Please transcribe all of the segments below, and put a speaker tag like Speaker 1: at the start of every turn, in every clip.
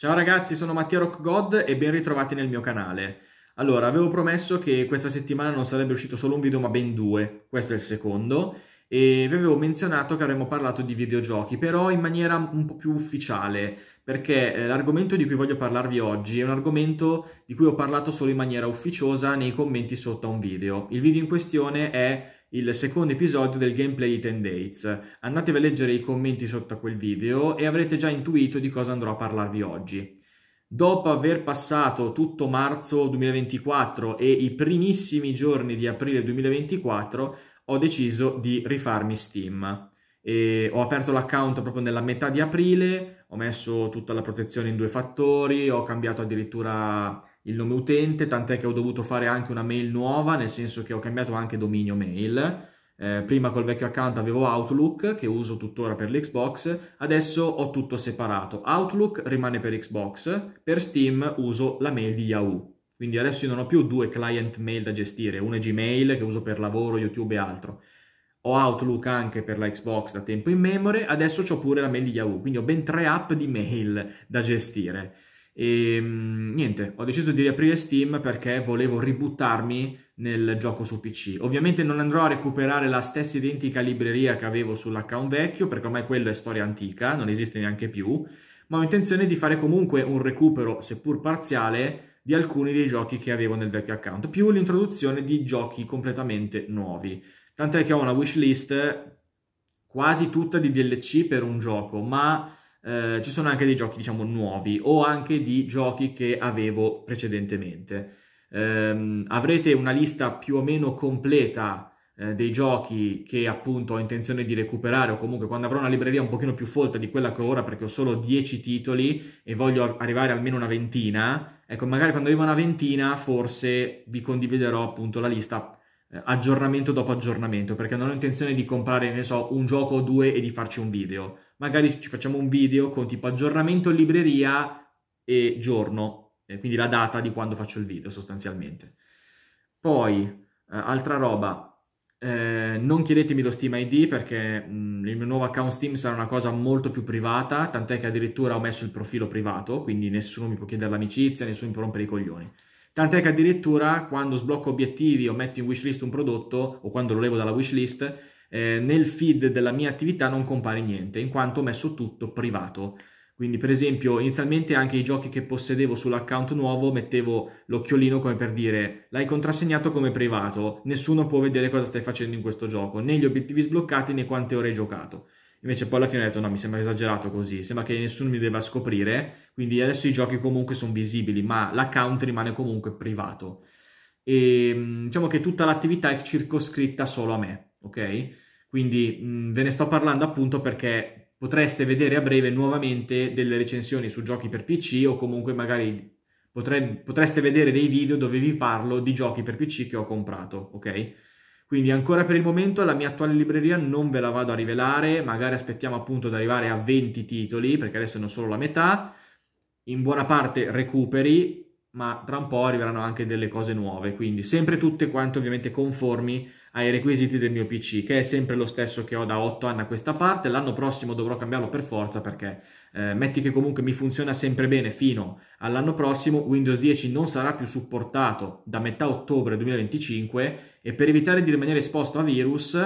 Speaker 1: Ciao ragazzi, sono Mattia Rock God e ben ritrovati nel mio canale. Allora, avevo promesso che questa settimana non sarebbe uscito solo un video, ma ben due. Questo è il secondo. E vi avevo menzionato che avremmo parlato di videogiochi, però in maniera un po' più ufficiale, perché eh, l'argomento di cui voglio parlarvi oggi è un argomento di cui ho parlato solo in maniera ufficiosa nei commenti sotto a un video. Il video in questione è il secondo episodio del gameplay di 10 Dates. Andatevi a leggere i commenti sotto a quel video e avrete già intuito di cosa andrò a parlarvi oggi. Dopo aver passato tutto marzo 2024 e i primissimi giorni di aprile 2024, ho deciso di rifarmi Steam. E ho aperto l'account proprio nella metà di aprile, ho messo tutta la protezione in due fattori, ho cambiato addirittura il nome utente, tant'è che ho dovuto fare anche una mail nuova, nel senso che ho cambiato anche dominio mail. Eh, prima col vecchio account avevo Outlook che uso tuttora per l'Xbox, adesso ho tutto separato. Outlook rimane per Xbox, per Steam uso la mail di Yahoo. Quindi adesso io non ho più due client mail da gestire, uno è Gmail che uso per lavoro, YouTube e altro. Ho Outlook anche per la Xbox da tempo in memoria, adesso ho pure la mail di Yahoo, quindi ho ben tre app di mail da gestire. E ehm, niente, ho deciso di riaprire Steam perché volevo ributtarmi nel gioco su PC. Ovviamente non andrò a recuperare la stessa identica libreria che avevo sull'account vecchio, perché ormai quello è storia antica, non esiste neanche più, ma ho intenzione di fare comunque un recupero, seppur parziale, di alcuni dei giochi che avevo nel vecchio account, più l'introduzione di giochi completamente nuovi. Tant'è che ho una wishlist quasi tutta di DLC per un gioco, ma eh, ci sono anche dei giochi diciamo nuovi o anche di giochi che avevo precedentemente. Eh, avrete una lista più o meno completa eh, dei giochi che appunto ho intenzione di recuperare o comunque quando avrò una libreria un pochino più folta di quella che ho ora perché ho solo 10 titoli e voglio arrivare almeno una ventina, ecco magari quando arrivo a una ventina forse vi condividerò appunto la lista eh, aggiornamento dopo aggiornamento, perché non ho intenzione di comprare, ne so, un gioco o due e di farci un video. Magari ci facciamo un video con tipo aggiornamento libreria e giorno, eh, quindi la data di quando faccio il video sostanzialmente. Poi, eh, altra roba, eh, non chiedetemi lo Steam ID perché mh, mm, il mio nuovo account Steam sarà una cosa molto più privata, tant'è che addirittura ho messo il profilo privato, quindi nessuno mi può chiedere l'amicizia, nessuno mi può rompere i coglioni. Tant'è che addirittura quando sblocco obiettivi o metto in wishlist un prodotto o quando lo levo dalla wishlist, eh, nel feed della mia attività non compare niente, in quanto ho messo tutto privato. Quindi, per esempio, inizialmente anche i giochi che possedevo sull'account nuovo mettevo l'occhiolino come per dire l'hai contrassegnato come privato, nessuno può vedere cosa stai facendo in questo gioco, né gli obiettivi sbloccati né quante ore hai giocato. Invece poi alla fine ho detto no, mi sembra esagerato così, sembra che nessuno mi debba scoprire, quindi adesso i giochi comunque sono visibili, ma l'account rimane comunque privato. E ehm, diciamo che tutta l'attività è circoscritta solo a me, ok? Quindi mh, mm, ve ne sto parlando appunto perché potreste vedere a breve nuovamente delle recensioni su giochi per PC o comunque magari potre- potreste vedere dei video dove vi parlo di giochi per PC che ho comprato, ok? Quindi ancora per il momento la mia attuale libreria non ve la vado a rivelare, magari aspettiamo appunto ad arrivare a 20 titoli, perché adesso ne ho solo la metà, in buona parte recuperi, ma tra un po' arriveranno anche delle cose nuove, quindi sempre tutte quante ovviamente conformi ai requisiti del mio PC, che è sempre lo stesso che ho da 8 anni a questa parte, l'anno prossimo dovrò cambiarlo per forza perché eh, metti che comunque mi funziona sempre bene fino all'anno prossimo, Windows 10 non sarà più supportato da metà ottobre 2025 e per evitare di rimanere esposto a virus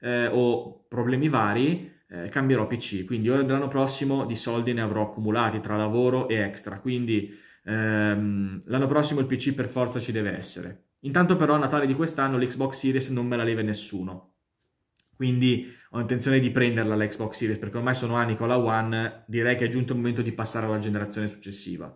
Speaker 1: eh, o problemi vari eh, cambierò PC, quindi ora dell'anno prossimo di soldi ne avrò accumulati tra lavoro e extra, quindi ehm, l'anno prossimo il PC per forza ci deve essere. Intanto però a Natale di quest'anno l'Xbox Series non me la leva nessuno. Quindi ho intenzione di prenderla l'Xbox Series perché ormai sono anni con la One, direi che è giunto il momento di passare alla generazione successiva.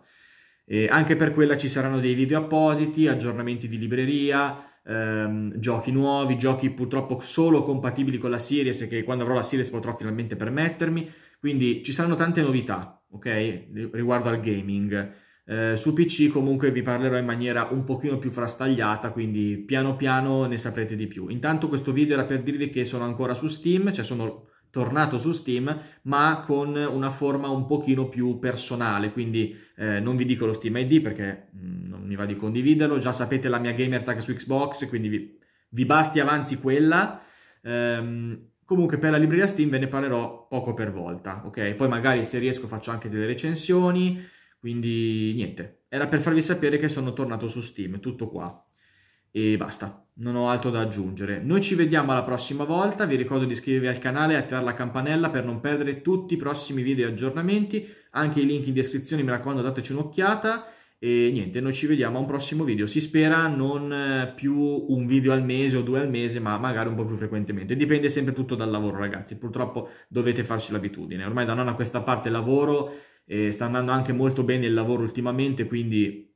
Speaker 1: E anche per quella ci saranno dei video appositi, aggiornamenti di libreria, ehm, giochi nuovi, giochi purtroppo solo compatibili con la Series che quando avrò la Series potrò finalmente permettermi. Quindi ci saranno tante novità, ok? Riguardo al gaming. Eh, su PC comunque vi parlerò in maniera un pochino più frastagliata, quindi piano piano ne saprete di più. Intanto questo video era per dirvi che sono ancora su Steam, cioè sono tornato su Steam, ma con una forma un pochino più personale, quindi eh, non vi dico lo Steam ID perché mh, mm, non mi va di condividerlo, già sapete la mia gamer tag su Xbox, quindi vi, vi basti avanzi quella. Ehm, Comunque per la libreria Steam ve ne parlerò poco per volta, ok? Poi magari se riesco faccio anche delle recensioni, quindi niente, era per farvi sapere che sono tornato su Steam, tutto qua. E basta, non ho altro da aggiungere. Noi ci vediamo alla prossima volta, vi ricordo di iscrivervi al canale e attivare la campanella per non perdere tutti i prossimi video e aggiornamenti, anche i link in descrizione, mi raccomando dateci un'occhiata. E niente, noi ci vediamo a un prossimo video. Si spera non eh, più un video al mese o due al mese, ma magari un po' più frequentemente. Dipende sempre tutto dal lavoro, ragazzi. Purtroppo dovete farci l'abitudine. Ormai da non a questa parte lavoro eh, sta andando anche molto bene il lavoro ultimamente, quindi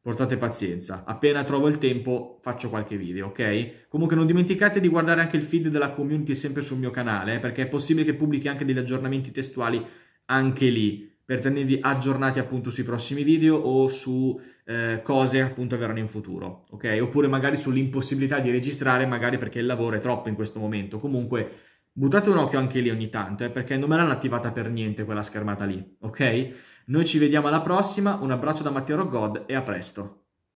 Speaker 1: portate pazienza. Appena trovo il tempo faccio qualche video, ok? Comunque non dimenticate di guardare anche il feed della community sempre sul mio canale, eh, perché è possibile che pubblichi anche degli aggiornamenti testuali anche lì, per tenervi aggiornati appunto sui prossimi video o su eh, cose appunto avverranno in futuro, ok? Oppure magari sull'impossibilità di registrare, magari perché il lavoro è troppo in questo momento. Comunque Buttate un occhio anche lì ogni tanto, eh, perché non me l'hanno attivata per niente quella schermata lì, ok? Noi ci vediamo alla prossima, un abbraccio da Matteo God e a presto.